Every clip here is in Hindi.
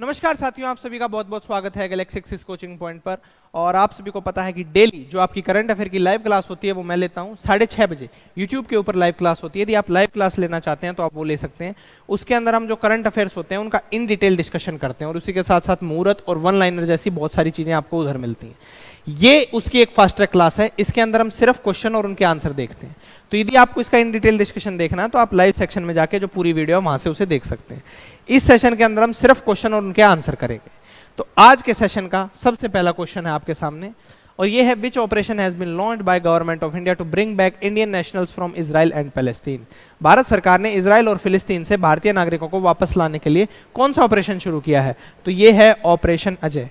नमस्कार साथियों आप सभी का बहुत बहुत स्वागत है गैलेक्सी इस कोचिंग पॉइंट पर और आप सभी को पता है कि डेली जो आपकी करंट अफेयर की लाइव क्लास होती है वो मैं लेता हूँ साढ़े छः बजे यूट्यूब के ऊपर लाइव क्लास होती है यदि आप लाइव क्लास लेना चाहते हैं तो आप वो ले सकते हैं उसके अंदर हम जो करंट अफेयर्स होते हैं उनका इन डिटेल डिस्कशन करते हैं और उसी के साथ साथ मुहूर्त और वन लाइनर जैसी बहुत सारी चीज़ें आपको उधर मिलती हैं ये उसकी एक फास्ट ट्रैक क्लास है इसके अंदर हम सिर्फ क्वेश्चन और उनके आंसर देखते हैं तो यदि आपको इसका इन डिटेल डिस्कशन देखना है तो आप लाइव सेक्शन में जाके जो पूरी वीडियो है वहां से उसे देख सकते हैं इस सेशन के अंदर हम सिर्फ क्वेश्चन और उनके आंसर करेंगे तो आज के सेशन का सबसे पहला क्वेश्चन है आपके सामने और ये है which operation has been launch by government of India to bring back Indian nationals from Israel and Palestine Bharat सरकार ने इसराइल और फिलिस्तीन से भारतीय नागरिकों को वापस लाने के लिए कौन सा ऑपरेशन शुरू किया है तो ये है ऑपरेशन अजय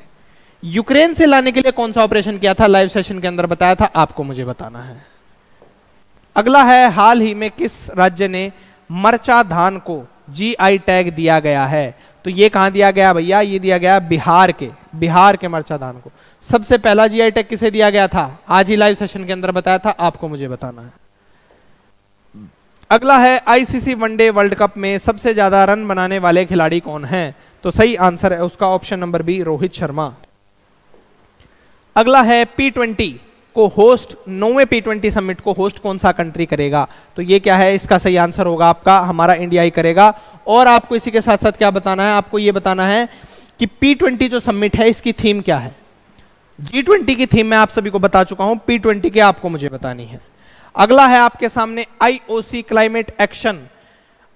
यूक्रेन से लाने के लिए कौन सा ऑपरेशन किया था लाइव सेशन के अंदर बताया था आपको मुझे बताना है अगला है हाल ही में किस राज्य ने मरचा धान को जीआई टैग दिया गया है तो ये कहां दिया गया भैया ये दिया गया बिहार के बिहार के मरचा धान को सबसे पहला जीआई टैग किसे दिया गया था आज ही लाइव सेशन के अंदर बताया था आपको मुझे बताना है अगला है आईसीसी वनडे वर्ल्ड कप में सबसे ज्यादा रन बनाने वाले खिलाड़ी कौन है तो सही आंसर है उसका option number B Rohit Sharma अगला है पी ट्वेंटी को होस्ट नौवे पी ट्वेंटी समिट को होस्ट कौन सा कंट्री करेगा तो ये क्या है इसका सही आंसर होगा आपका हमारा इंडिया ही करेगा और आपको इसी के साथ साथ क्या बताना है आपको ये बताना है कि पी ट्वेंटी जो समिट है इसकी थीम क्या है जी ट्वेंटी की थीम मैं आप सभी को बता चुका हूं पी ट्वेंटी की आपको मुझे बतानी है अगला है आपके सामने आईओसी क्लाइमेट एक्शन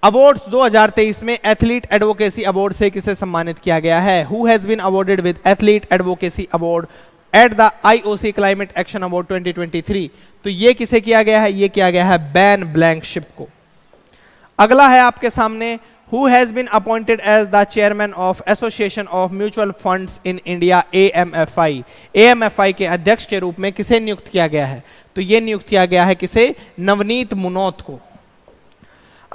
अवार्ड्स 2023 में एथलीट एडवोकेसी अवार्ड से किसे सम्मानित किया गया है who has been awarded with athlete advocacy award at the IOC climate action award 2023 तो ये किसे किया गया है ये किया गया है बैन ब्लैंक शिप को अगला है आपके सामने chairman of association of mutual fund in India A M F I A M F I के अध्यक्ष के रूप में किसे नियुक्त किया गया है तो यह नियुक्त किया गया है किसे नवनीत मुनौत को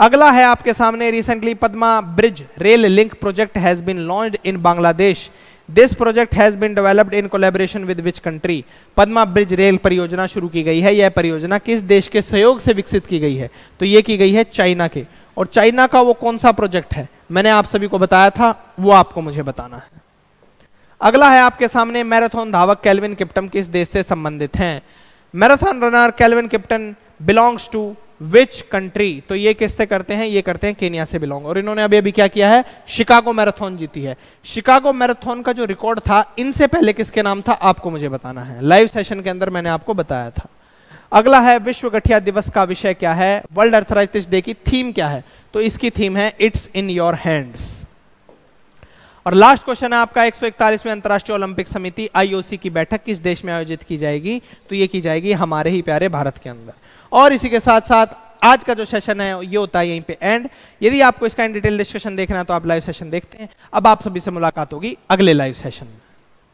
अगला है आपके सामने recently Padma bridge rail link project has been launch in Bangladesh this project has been developed in collaboration with which country Padma bridge rail परियोजना शुरू की गई है यह परियोजना किस देश के सहयोग से विकसित की गई है तो यह की गई है चाइना के और चाइना का वो कौन सा प्रोजेक्ट है मैंने आप सभी को बताया था वो आपको मुझे बताना है अगला है आपके सामने मैराथन धावक कैलविन किप्टम किस देश से संबंधित हैं marathon runner Kelvin Kiptum belongs to which country तो ये किससे करते हैं ये करते हैं केनिया से बिलोंग और इन्होंने अभी अभी क्या किया है शिकागो मैराथन जीती है शिकागो मैराथन का जो रिकॉर्ड था इनसे पहले किसके नाम था आपको मुझे बताना है लाइव सेशन के अंदर मैंने आपको बताया था अगला है विश्व गठिया दिवस का विषय क्या है वर्ल्ड अर्थराइटिस डे की थीम क्या है तो इसकी थीम है इट्स इन योर हैंड्स और लास्ट क्वेश्चन है आपका 141वें अंतर्राष्ट्रीय ओलंपिक समिति आईओसी की बैठक किस देश में आयोजित की जाएगी तो ये की जाएगी हमारे ही प्यारे भारत के अंदर और इसी के साथ साथ आज का जो सेशन है ये होता है यहीं पे एंड यदि आपको इसका इन डिटेल डिस्कशन देखना है तो आप लाइव सेशन देखते हैं अब आप सभी से मुलाकात होगी अगले लाइव सेशन में